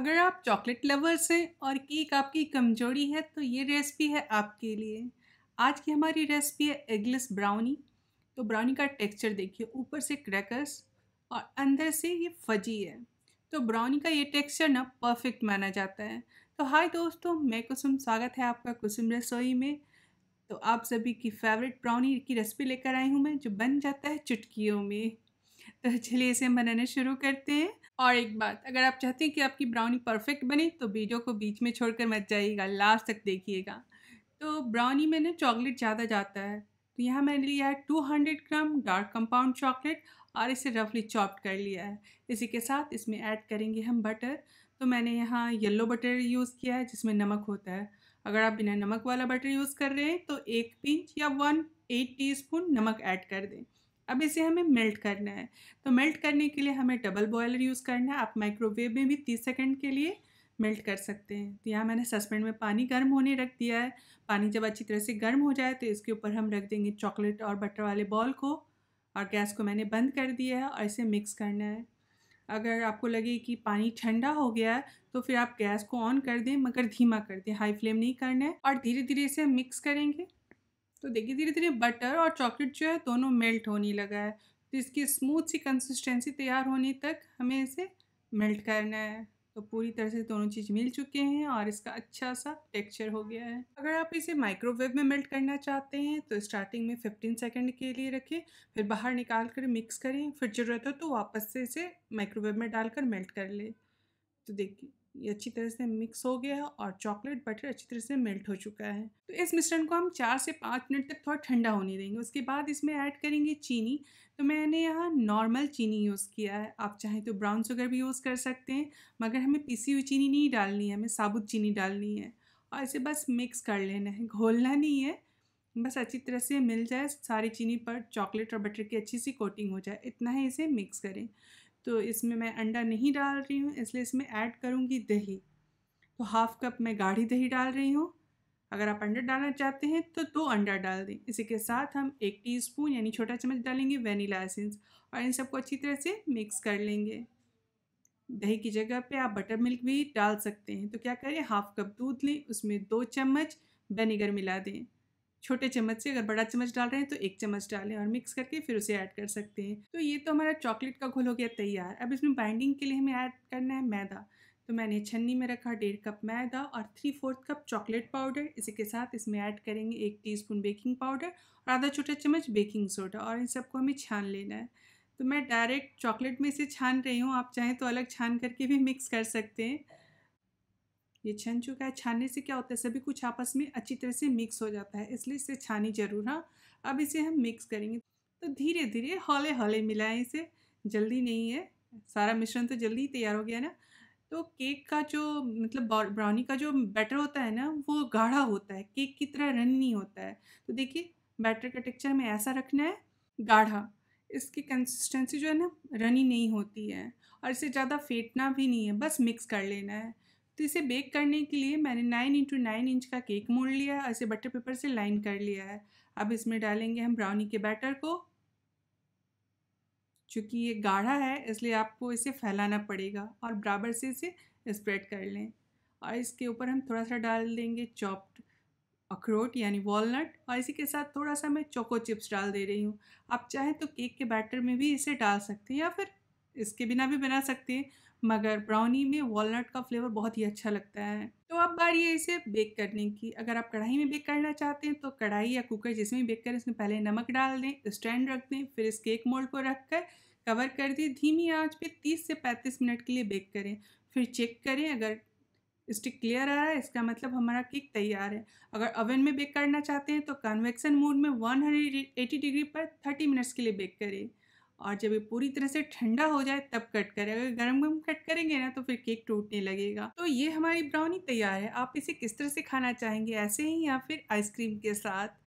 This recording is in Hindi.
अगर आप चॉकलेट लवर्स हैं और केक आपकी कमजोरी है तो ये रेसिपी है आपके लिए आज की हमारी रेसिपी है एगलेस ब्राउनी तो ब्राउनी का टेक्सचर देखिए ऊपर से क्रैकर्स और अंदर से ये फजी है तो ब्राउनी का ये टेक्सचर ना परफेक्ट माना जाता है तो हाय दोस्तों मैं कुसुम स्वागत है आपका कुसुम रसोई में तो आप सभी की फेवरेट ब्राउनी की रेसिपी लेकर आई हूँ मैं जो बन जाता है चुटकियों में तो चलिए इसे हम बनाना शुरू करते हैं और एक बात अगर आप चाहते हैं कि आपकी ब्राउनी परफेक्ट बने तो वीडियो को बीच में छोड़कर मत जाइएगा लास्ट तक देखिएगा तो ब्राउनी में ना चॉकलेट ज़्यादा जाता है तो यहाँ मैंने लिया है two hundred gram dark compound chocolate और इसे रफली चॉप्ड कर लिया है इसी के साथ इसमें ऐड करेंगे हम बटर तो मैंने यहाँ येलो बटर यूज़ किया है जिसमें नमक होता है अगर आप बिना नमक वाला बटर यूज़ कर रहे हैं तो एक पिंच या वन एट टीस्पून नमक ऐड कर दें अब इसे हमें मेल्ट करना है तो मेल्ट करने के लिए हमें डबल बॉयलर यूज़ करना है आप माइक्रोवेव में भी तीस सेकेंड के लिए मेल्ट कर सकते हैं तो यहाँ मैंने सस्पेंड में पानी गर्म होने रख दिया है पानी जब अच्छी तरह से गर्म हो जाए तो इसके ऊपर हम रख देंगे चॉकलेट और बटर वाले बॉल को और गैस को मैंने बंद कर दिया है और इसे मिक्स करना है अगर आपको लगे कि पानी ठंडा हो गया है तो फिर आप गैस को ऑन कर दें मगर धीमा कर दें हाई फ्लेम नहीं करना है और धीरे धीरे इसे मिक्स करेंगे तो देखिए धीरे धीरे बटर और चॉकलेट जो है दोनों मेल्ट होने लगा है तो इसकी स्मूथ सी कंसिस्टेंसी तैयार होने तक हमें इसे मेल्ट करना है तो पूरी तरह से दोनों चीज़ मिल चुके हैं और इसका अच्छा सा टेक्सचर हो गया है अगर आप इसे माइक्रोवेव में मेल्ट करना चाहते हैं तो स्टार्टिंग में 15 सेकंड के लिए रखें फिर बाहर निकाल कर मिक्स करें फिर ज़रूरत हो तो वापस से इसे माइक्रोवेव में डालकर मेल्ट कर लें तो देखिए ये अच्छी तरह से मिक्स हो गया है और चॉकलेट बटर अच्छी तरह से मेल्ट हो चुका है तो इस मिश्रण को हम चार से पाँच मिनट तक थोड़ा ठंडा होने देंगे उसके बाद इसमें ऐड करेंगे चीनी तो मैंने यहाँ नॉर्मल चीनी यूज़ किया है आप चाहें तो ब्राउन शुगर भी यूज़ कर सकते हैं मगर हमें पीसी हुई चीनी नहीं डालनी है हमें साबुत चीनी डालनी है और इसे बस मिक्स कर लेना है घोलना नहीं है बस अच्छी तरह से मिल जाए सारी चीनी पर चॉकलेट और बटर की अच्छी सी कोटिंग हो जाए इतना ही इसे मिक्स करें तो इसमें मैं अंडा नहीं डाल रही हूँ इसलिए इसमें ऐड करूँगी दही तो हाफ़ कप मैं गाढ़ी दही डाल रही हूँ अगर आप अंडा डालना चाहते हैं तो दो अंडा डाल दें इसी के साथ हम एक टीस्पून यानी छोटा चम्मच डालेंगे वेनीला एसेंस और इन सबको अच्छी तरह से मिक्स कर लेंगे दही की जगह पे आप बटर मिल्क भी डाल सकते हैं तो क्या करें हाफ कप दूध लें उसमें दो चम्मच वेनेगर मिला दें छोटे चम्मच से अगर बड़ा चम्मच डाल रहे हैं तो एक चम्मच डालें और मिक्स करके फिर उसे ऐड कर सकते हैं तो ये तो हमारा चॉकलेट का घोल हो गया तैयार अब इसमें बाइंडिंग के लिए हमें ऐड करना है मैदा तो मैंने छन्नी में रखा डेढ़ कप मैदा और three fourth cup chocolate powder इसी के साथ इसमें ऐड करेंगे एक टीस्पून बेकिंग पाउडर और आधा छोटा चम्मच बेकिंग सोडा और इन सबको हमें छान लेना है तो मैं डायरेक्ट चॉकलेट में इसे छान रही हूँ आप चाहें तो अलग छान करके भी मिक्स कर सकते हैं ये छन चुका है छानने से क्या होता है सभी कुछ आपस में अच्छी तरह से मिक्स हो जाता है इसलिए इसे छानी जरूर हाँ अब इसे हम मिक्स करेंगे तो धीरे धीरे हौले हौले मिलाएं इसे जल्दी नहीं है सारा मिश्रण तो जल्दी ही तैयार हो गया ना तो केक का जो मतलब ब्राउनी का जो बैटर होता है ना वो गाढ़ा होता है केक की तरह रन नहीं होता है तो देखिए बैटर का टेक्चर हमें ऐसा रखना है गाढ़ा इसकी कंसिस्टेंसी जो है ना रनी नहीं होती है और इसे ज़्यादा फेंटना भी नहीं है बस मिक्स कर लेना है तो इसे बेक करने के लिए मैंने नाइन इंटू नाइन इंच का केक मोड़ लिया है और इसे बटर पेपर से लाइन कर लिया है अब इसमें डालेंगे हम ब्राउनी के बैटर को चूँकि ये गाढ़ा है इसलिए आपको इसे फैलाना पड़ेगा और बराबर से इसे स्प्रेड कर लें और इसके ऊपर हम थोड़ा सा डाल देंगे चॉप्ड अखरोट यानी वॉलनट और इसी के साथ थोड़ा सा मैं चोको चिप्स डाल दे रही हूँ आप चाहें तो केक के बैटर में भी इसे डाल सकते हैं या फिर इसके बिना भी बना सकते हैं मगर ब्राउनी में वॉलनट का फ्लेवर बहुत ही अच्छा लगता है तो अब बारी है इसे बेक करने की अगर आप कढ़ाई में बेक करना चाहते हैं तो कढ़ाई या कुकर जिसमें बेक करें उसमें पहले नमक डाल दें स्टैंड रख दें फिर इस केक मोल्ड को रख कर कवर कर दें धीमी आंच पे 30 से 35 मिनट के लिए बेक करें फिर चेक करें अगर स्टिक क्लियर आ रहा है इसका मतलब हमारा केक तैयार है अगर ओवन में बेक करना चाहते हैं तो कन्वेक्शन मोड में 180 डिग्री पर 30 मिनट्स के लिए बेक करें और जब ये पूरी तरह से ठंडा हो जाए तब कट करें अगर गर्म गर्म कट करेंगे ना तो फिर केक टूटने लगेगा तो ये हमारी ब्राउनी तैयार है आप इसे किस तरह से खाना चाहेंगे ऐसे ही या फिर आइसक्रीम के साथ